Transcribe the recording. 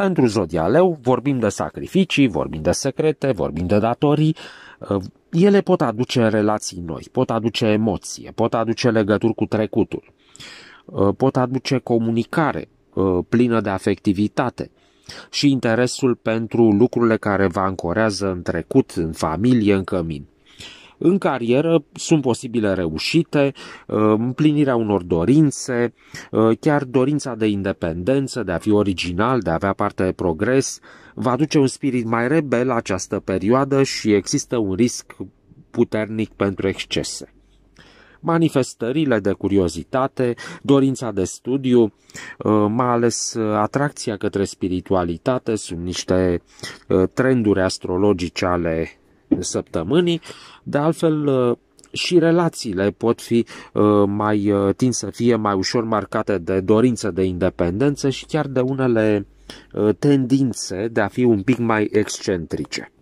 Pentru zodia leu vorbim de sacrificii, vorbim de secrete, vorbim de datorii. Uh, ele pot aduce relații noi, pot aduce emoție, pot aduce legături cu trecutul, uh, pot aduce comunicare uh, plină de afectivitate și interesul pentru lucrurile care vă ancorează în trecut, în familie, în cămin. În carieră sunt posibile reușite, uh, împlinirea unor dorințe, uh, chiar dorința de independență, de a fi original, de a avea parte de progres, va duce un spirit mai rebel la această perioadă și există un risc puternic pentru excese manifestările de curiozitate, dorința de studiu, uh, mai ales atracția către spiritualitate, sunt niște trenduri astrologice ale săptămânii. De altfel, uh, și relațiile pot fi uh, mai uh, tind să fie mai ușor marcate de dorință de independență și chiar de unele tendințe de a fi un pic mai excentrice.